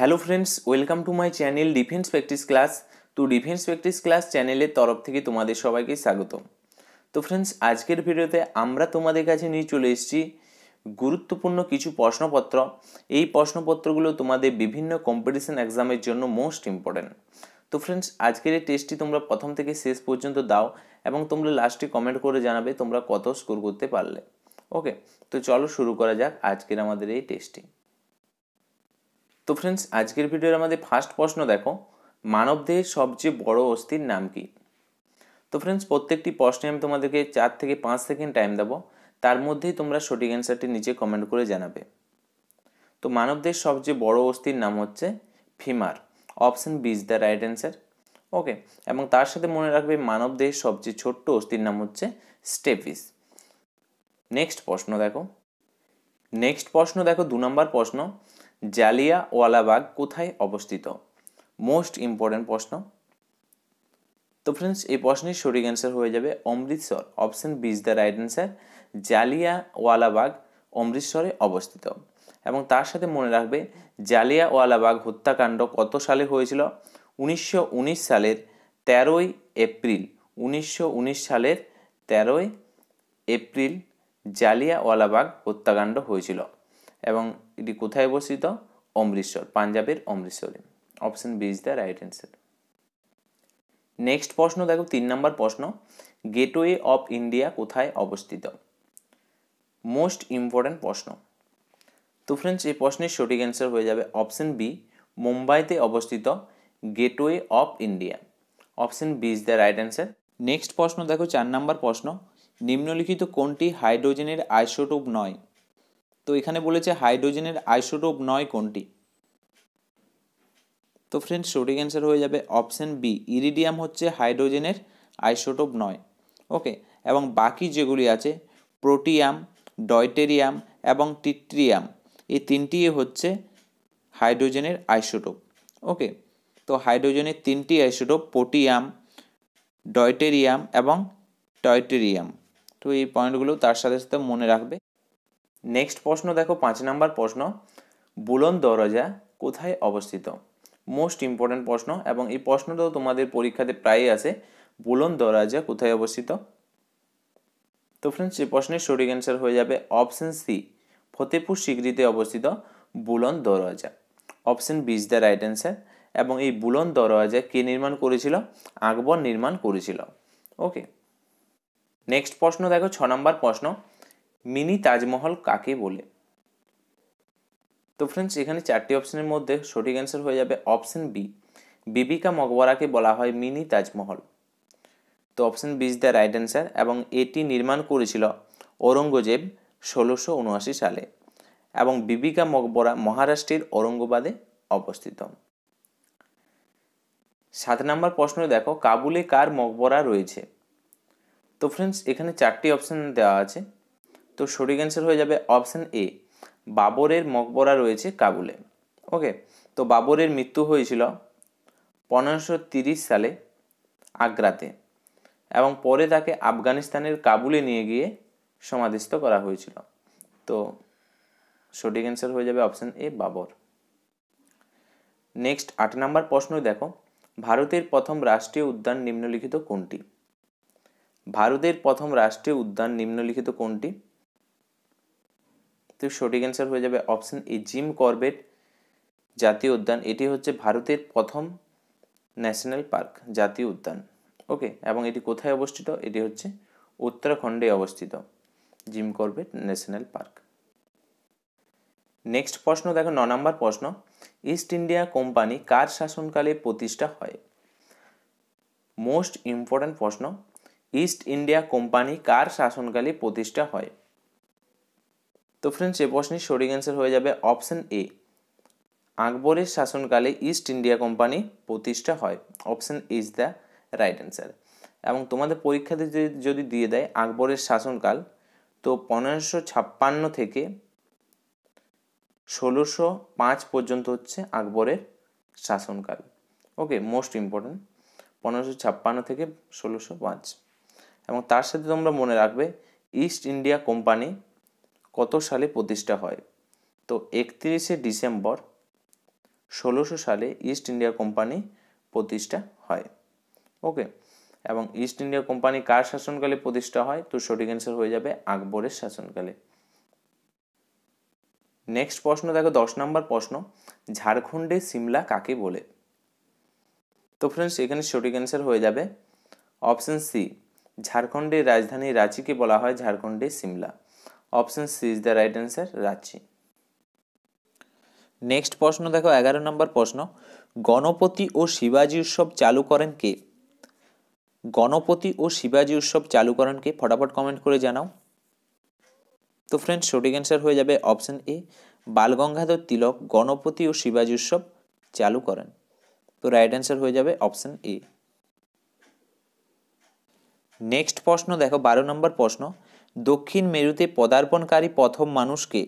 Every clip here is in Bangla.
hello friends welcome to my channel defence practice class তো ডিফেন্স প্র্যাকটিস ক্লাস চ্যানেলের তরফ থেকে তোমাদের সবাইকে স্বাগত তো ফ্রেন্ডস আজকের ভিডিওতে আমরা তোমাদের কাছে নিয়ে চলে এসেছি গুরুত্বপূর্ণ কিছু প্রশ্নপত্র এই প্রশ্নপত্রগুলো তোমাদের বিভিন্ন কম্পিটিশন এক্সামের জন্য মোস্ট ইম্পর্ট্যান্ট তো ফ্রেন্ডস আজকের এই টেস্টটি তোমরা প্রথম থেকে শেষ পর্যন্ত দাও এবং তোমরা লাস্টে কমেন্ট করে জানাবে তোমরা কত স্কোর করতে পারলে ওকে তো চলো শুরু করা যাক আজকের আমাদের এই টেস্টটি তো ফ্রেন্ডস আজকের ভিডিওর আমাদের ফার্স্ট প্রশ্ন দেখো মানবদেহের সবচেয়ে বড় অস্থির নাম কি তো ফ্রেন্ডস প্রত্যেকটি প্রশ্নে আমি তোমাদেরকে চার থেকে পাঁচ সেকেন্ড টাইম দেবো তার মধ্যেই তোমরা সঠিক অ্যান্সারটি নিচে কমেন্ট করে জানাবে তো মানবদের সবচেয়ে বড় অস্থির নাম হচ্ছে femur option B is the right answer okay এবং তার সাথে মনে রাখবে মানবদেহের সবচেয়ে ছোট্ট অস্থির নাম হচ্ছে স্টেপিস নেক্সট প্রশ্ন দেখো নেক্সট প্রশ্ন দেখো দু নম্বর প্রশ্ন জালিয়া ওয়ালাবাগ কোথায় অবস্থিত মোস্ট ইম্পর্ট্যান্ট প্রশ্ন তো ফ্রেন্ডস এই প্রশ্নের সঠিক অ্যান্সার হয়ে যাবে Amritsar option B is the right answer জালিয়াওয়ালাবাগ অমৃতসরে অবস্থিত এবং তার সাথে মনে রাখবে জালিয়াওয়ালাবাগ হত্যাকাণ্ড কত সালে হয়েছিল উনিশশো সালের তেরোই এপ্রিল উনিশশো সালের তেরোই এপ্রিল জালিয়াওয়ালাবাগ হত্যাকাণ্ড হয়েছিল এবং এটি কোথায় অবস্থিত অমৃতসর পাঞ্জাবের অমৃতসরে option B is the right answer next প্রশ্ন দেখো তিন নম্বর প্রশ্ন গেটওয়ে অফ ইন্ডিয়া কোথায় অবস্থিত মোস্ট ইম্পর্ট্যান্ট প্রশ্ন তো ফ্রেন্ডস এই প্রশ্নের সঠিক অ্যান্সার হয়ে যাবে অপশন বি মুম্বাইতে অবস্থিত gateway of India option B is the right answer next প্রশ্ন দেখো চার নম্বর প্রশ্ন নিম্নলিখিত কোনটি হাইড্রোজেনের আইসোটোপ নয় তো এখানে বলেছে হাইড্রোজেনের আইসোটোপ নয় কোনটি তো ফ্রেন্ডস সঠিক অ্যান্সার হয়ে যাবে অপশান বি ইরিডিয়াম হচ্ছে হাইড্রোজেনের আইসোটোপ নয় ওকে এবং বাকি যেগুলি আছে প্রোটিয়াম ডয়টেরিয়াম এবং টিট্রিয়াম এই তিনটি হচ্ছে হাইড্রোজেনের আইসোটোপ ওকে তো হাইড্রোজেনের তিনটি আইসোটোপ পোটিয়াম ডয়টেরিয়াম এবং টয়টেরিয়াম তো এই পয়েন্টগুলো তার সাথে সাথে মনে রাখবে নেক্সট প্রশ্ন দেখো পাঁচ নাম্বার প্রশ্ন বুলন দরজা কোথায় অবস্থিত মোস্ট ইম্পর্ট্যান্ট প্রশ্ন এবং এই প্রশ্নটাও তোমাদের পরীক্ষাতে প্রায়ই আসে বুলন দরাজা কোথায় অবস্থিত তো ফ্রেন্ডস এই প্রশ্নের সঠিক অ্যান্সার হয়ে যাবে অপশন সি ফতেপুর সিকরিতে অবস্থিত Buland Darwaza option B is the right answer এবং এই বুলন দরওয়াজা কে নির্মাণ করেছিল আকবর নির্মাণ করেছিল ওকে নেক্সট প্রশ্ন দেখো ছ নম্বর প্রশ্ন মিনি তাজমহল কাকে বলে তো ফ্রেন্ডস এখানে চারটি অপশনের মধ্যে সঠিক অ্যান্সার হয়ে যাবে অপশন বি বিবিকা মকবরাকে বলা হয় মিনি তাজমহল তো option B is the right answer এবং এটি নির্মাণ করেছিল ঔরঙ্গজেব ষোলোশো উনআশি সালে এবং বিবিকা মকবরা মহারাষ্ট্রের ঔরঙ্গবাদে অবস্থিত সাত নম্বর প্রশ্ন দেখো কাবুলে কার মকবরা রয়েছে তো ফ্রেন্ডস এখানে চারটি অপশন দেওয়া আছে তো সঠিক অ্যান্সার হয়ে যাবে অপশান এ বাবরের মকবরা রয়েছে কাবুলে ওকে তো বাবরের মৃত্যু হয়েছিল পনেরোশো সালে আগ্রাতে এবং পরে তাকে আফগানিস্তানের কাবুলে নিয়ে গিয়ে সমাধিস্থ করা হয়েছিল তো সঠিক অ্যান্সার হয়ে যাবে অপশান এ বাবর নেক্সট আট নম্বর প্রশ্ন দেখো ভারতের প্রথম রাষ্ট্রীয় উদ্যান নিম্নলিখিত কোনটি ভারতের প্রথম রাষ্ট্রীয় উদ্যান নিম্নলিখিত কোনটি তো সঠিক অ্যান্সার হয়ে যাবে অপশন এ জিম করবেট জাতীয় উদ্যান এটি হচ্ছে ভারতের প্রথম ন্যাশনাল পার্ক জাতীয় উদ্যান ওকে এবং এটি কোথায় অবস্থিত এটি হচ্ছে উত্তরাখণ্ডে অবস্থিত Jim Corbett national park next প্রশ্ন দেখো ন নম্বর প্রশ্ন ইস্ট ইন্ডিয়া কোম্পানি কার শাসনকালে প্রতিষ্ঠা হয় মোস্ট ইম্পর্ট্যান্ট প্রশ্ন ইস্ট ইন্ডিয়া কোম্পানি কার শাসনকালে প্রতিষ্ঠা হয় তো ফ্রেন্ডস এ প্রশ্নের সঠিক অ্যান্সার হয়ে যাবে অপশান এ আকবরের শাসনকালে ইস্ট ইন্ডিয়া কোম্পানি প্রতিষ্ঠা হয় option is the right answer এবং তোমাদের পরীক্ষাতে যদি দিয়ে দেয় আকবরের শাসনকাল তো পনেরোশো ছাপ্পান্ন থেকে ষোলোশো পাঁচ পর্যন্ত হচ্ছে আকবরের শাসনকাল ওকে মোস্ট ইম্পর্ট্যান্ট পনেরোশো ছাপ্পান্ন থেকে ষোলোশো পাঁচ এবং তার সাথে তোমরা মনে রাখবে ইস্ট ইন্ডিয়া কোম্পানি কত সালে প্রতিষ্ঠা হয় তো একত্রিশে ডিসেম্বর ষোলোশো সালে ইস্ট ইন্ডিয়া কোম্পানি প্রতিষ্ঠা হয় ওকে এবং ইস্ট ইন্ডিয়া কোম্পানি কার শাসনকালে প্রতিষ্ঠা হয় তো সঠিক অ্যান্সার হয়ে যাবে আকবরের শাসনকালে নেক্সট প্রশ্ন দেখো দশ নম্বর প্রশ্ন ঝাড়খণ্ডে সিমলা কাকে বলে তো ফ্রেন্ডস এখানে সঠিক অ্যান্সার হয়ে যাবে অপশন সি ঝাড়খণ্ডের রাজধানী রাঁচিকে বলা হয় ঝাড়খণ্ডে Shimla option C is the right answer Ranchi next প্রশ্ন দেখো এগারো নম্বর প্রশ্ন গণপতি ও শিবাজি উৎসব চালু করেন কে গণপতি ও শিবাজি উৎসব চালু করেন কে ফটাফট কমেন্ট করে জানাও তো ফ্রেন্ডস সঠিক অ্যান্সার হয়ে যাবে অপশন এ বালগঙ্গাধর তিলক গণপতি ও শিবাজি উৎসব চালু করেন তো রাইট অ্যান্সার হয়ে যাবে অপশন এ নেক্সট প্রশ্ন দেখো বারো নম্বর প্রশ্ন দক্ষিণ মেরুতে পদার্পণকারী প্রথম মানুষকে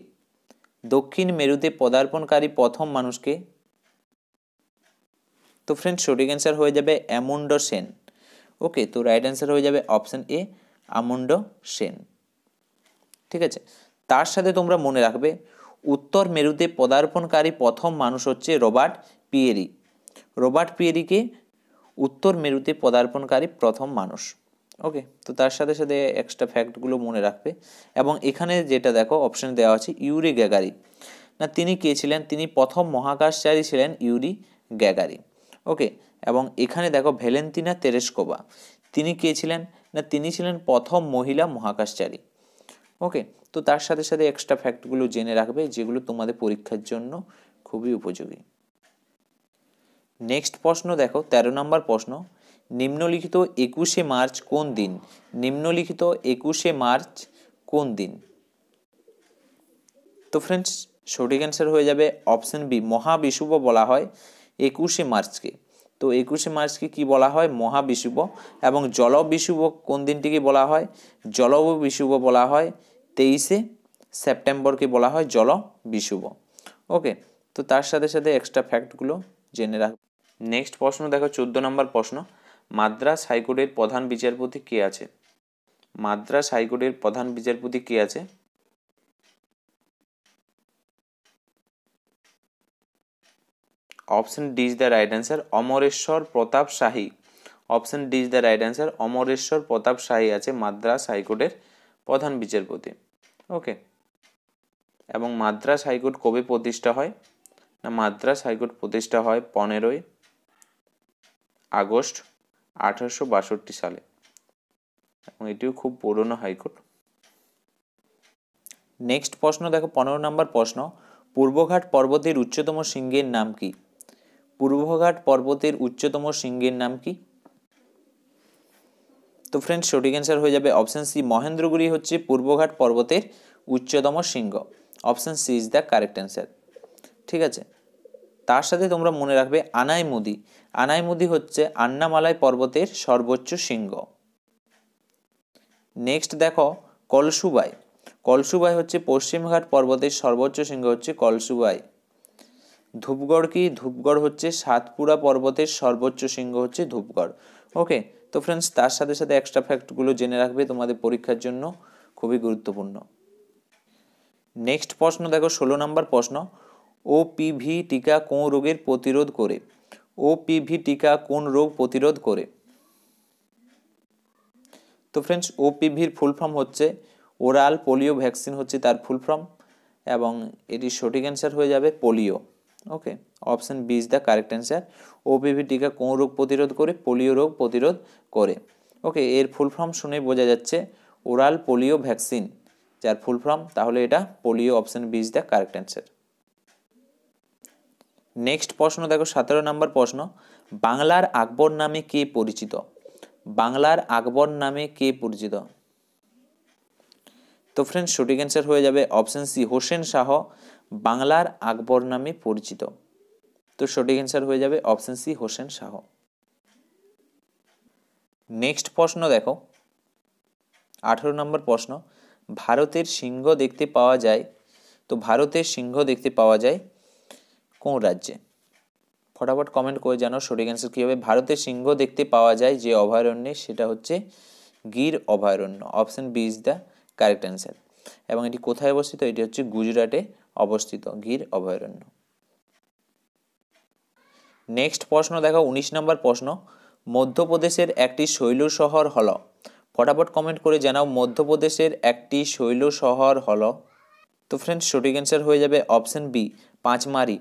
দক্ষিণ মেরুতে পদার্পণকারী প্রথম মানুষকে তো ফ্রেন্ড সঠিক অ্যান্সার হয়ে যাবে অ্যামুন্ড সেন ওকে তো রাইট অ্যান্সার হয়ে যাবে অপশান এ আমুন্ড সেন ঠিক আছে তার সাথে তোমরা মনে রাখবে উত্তর মেরুতে পদার্পণকারী প্রথম মানুষ হচ্ছে রবার্ট পিয়েরি রবার্ট পিয়েরিকে উত্তর মেরুতে পদার্পণকারী প্রথম মানুষ ওকে তো তার সাথে সাথে এক্সট্রা ফ্যাক্টগুলো মনে রাখবে এবং এখানে যেটা দেখো অপশানে দেওয়া আছে ইউরি গ্যাগারি না তিনি কে ছিলেন তিনি প্রথম মহাকাশচারী ছিলেন ইউরি গ্যাগারি ওকে এবং এখানে দেখো ভ্যালেন্তিনা তেরেস্কোবা তিনি কে ছিলেন না তিনি ছিলেন প্রথম মহিলা মহাকাশচারী ওকে তো তার সাথে সাথে এক্সট্রা ফ্যাক্টগুলো জেনে রাখবে যেগুলো তোমাদের পরীক্ষার জন্য খুবই উপযোগী নেক্সট প্রশ্ন দেখো ১৩ নম্বর প্রশ্ন নিম্নলিখিত একুশে মার্চ কোন দিন নিম্নলিখিত একুশে মার্চ কোন দিন তো ফ্রেন্ডস সঠিক অ্যান্সার হয়ে যাবে অপশন বি মহাবিশুভ বলা হয় একুশে মার্চকে তো একুশে মার্চকে কি বলা হয় মহাবিশুভ এবং জল জলবিশুভ কোন দিনটিকে বলা হয় জল বিশুভ বলা হয় তেইশে সেপ্টেম্বরকে বলা হয় জল বিশুভ ওকে তো তার সাথে সাথে এক্সট্রা ফ্যাক্টগুলো জেনে রাখ নেক্সট প্রশ্ন দেখো চোদ্দ নম্বর প্রশ্ন মাদ্রাস হাইকোর্টের প্রধান বিচারপতি কে আছে মাদ্রাস হাইকোর্টের প্রধান বিচারপতি কে আছে option D is the right answer Amreshwar Pratap Shahi option D is the right answer Amreshwar Pratap Shahi আছে মাদ্রাস হাইকোর্টের প্রধান বিচারপতি ওকে এবং মাদ্রাস হাইকোর্ট কবে প্রতিষ্ঠা হয় না মাদ্রাস হাইকোর্ট প্রতিষ্ঠা হয় পনেরোই আগস্ট আঠারোশো বাষট্টি সালে এবং এটিও খুব পুরনো হাইকোর্ট নেক্সট প্রশ্ন দেখো পনেরো নম্বর প্রশ্ন পূর্বঘাট পর্বতের উচ্চতম শৃঙ্গের নাম কি পূর্বঘাট পর্বতের উচ্চতম শৃঙ্গের নাম কি তো ফ্রেন্ডস সঠিক অ্যান্সার হয়ে যাবে অপশান সি মহেন্দ্রগুড়ি হচ্ছে পূর্বঘাট পর্বতের উচ্চতম শৃঙ্গ option C is the correct answer ঠিক আছে তার সাথে তোমরা মনে রাখবে আনাই মুদি আনাইমুদি হচ্ছে আন্নামালাই পর্বতের সর্বোচ্চ শৃঙ্গ নেক্সট দেখো কলসুবাই কলসুবাই হচ্ছে পশ্চিমঘাট পর্বতের সর্বোচ্চ শৃঙ্গ হচ্ছে কলসুবাই ধূপগড় কি ধূপগড় হচ্ছে সাতপুরা পর্বতের সর্বোচ্চ শৃঙ্গ হচ্ছে ধূপগড় ওকে তো ফ্রেন্ডস তার সাথে সাথে এক্সট্রা ফ্যাক্টগুলো জেনে রাখবে তোমাদের পরীক্ষার জন্য খুবই গুরুত্বপূর্ণ নেক্সট প্রশ্ন দেখো ষোলো নম্বর প্রশ্ন ও পিভি টিকা কোন রোগের প্রতিরোধ করে ওপিভি টিকা কোন রোগ প্রতিরোধ করে তো ফ্রেন্ডস ওপিভির ফুল ফর্ম হচ্ছে ওরাল পোলিও ভ্যাকসিন হচ্ছে তার ফুল ফর্ম এবং এটি সঠিক অ্যান্সার হয়ে যাবে polio okay option B is the correct answer OPV টিকা কোন রোগ প্রতিরোধ করে পোলিও রোগ প্রতিরোধ করে ওকে এর ফুল ফর্ম শুনেই বোঝা যাচ্ছে ওরাল পোলিও ভ্যাকসিন যার ফুল ফর্ম তাহলে এটা polio option B is the correct answer next প্রশ্ন দেখো সতেরো নম্বর প্রশ্ন বাংলার আকবর নামে কে পরিচিত বাংলার আকবর নামে কে পরিচিত তো ফ্রেন্ড সঠিক অ্যান্সার হয়ে যাবে অপশন সি হোসেন শাহ বাংলার আকবর নামে পরিচিত তো সঠিক অ্যান্সার হয়ে যাবে option C Hossain Shah next প্রশ্ন দেখো আঠেরো নম্বর প্রশ্ন ভারতের সিংহ দেখতে পাওয়া যায় তো ভারতের সিংহ দেখতে পাওয়া যায় কোন রাজ্যে ফটাফট কমেন্ট করে জানাও সঠিক অ্যান্সার কী হবে ভারতে সিংহ দেখতে পাওয়া যায় যে অভয়ারণ্যে সেটা হচ্ছে গির অভয়ারণ্য option B is the correct answer এবং এটি কোথায় অবস্থিত এটি হচ্ছে গুজরাটে অবস্থিত গির অভয়ারণ্য নেক্সট প্রশ্ন দেখো উনিশ নম্বর প্রশ্ন মধ্যপ্রদেশের একটি শৈল শহর হল ফটাফট কমেন্ট করে জানাও মধ্যপ্রদেশের একটি শৈল শহর হল তো ফ্রেন্ডস সঠিক অ্যান্সার হয়ে যাবে অপশান বি পাঁচমারি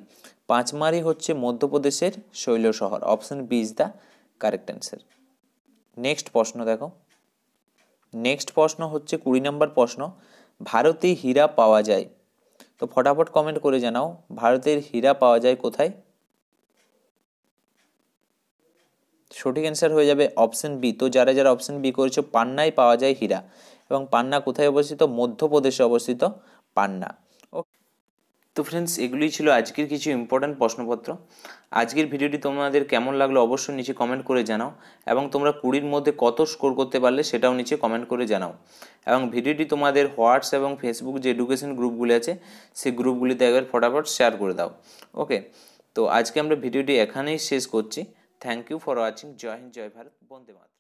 পাঁচমারি হচ্ছে মধ্যপ্রদেশের শৈল শহর option B is the correct answer next প্রশ্ন দেখো নেক্সট প্রশ্ন হচ্ছে কুড়ি নম্বর প্রশ্ন ভারতে হীরা পাওয়া যায় তো ফটাফট কমেন্ট করে জানাও ভারতের হীরা পাওয়া যায় কোথায় সঠিক অ্যান্সার হয়ে যাবে অপশন বি তো যারা যারা অপশন বি করেছে পান্নায় পাওয়া যায় হীরা এবং পান্না কোথায় অবস্থিত মধ্যপ্রদেশে অবস্থিত পান্না তো ফ্রেন্ডস এগুলি ছিল আজকের কিছু ইম্পর্ট্যান্ট প্রশ্নপত্র আজকের ভিডিওটি তোমাদের কেমন লাগলো অবশ্যই নিচে কমেন্ট করে জানাও এবং তোমরা কুড়ির মধ্যে কত স্কোর করতে পারলে সেটাও নিচে কমেন্ট করে জানাও এবং ভিডিওটি তোমাদের হোয়াটস এবং ফেসবুক যে এডুকেশন গ্রুপগুলি আছে সেই গ্রুপগুলিতে একবার ফটাফট শেয়ার করে দাও ওকে তো আজকে আমরা ভিডিওটি এখানেই শেষ করছি থ্যাংক ইউ ফর ওয়াচিং জয় হিন্দ জয় ভারত বন্দে মাতা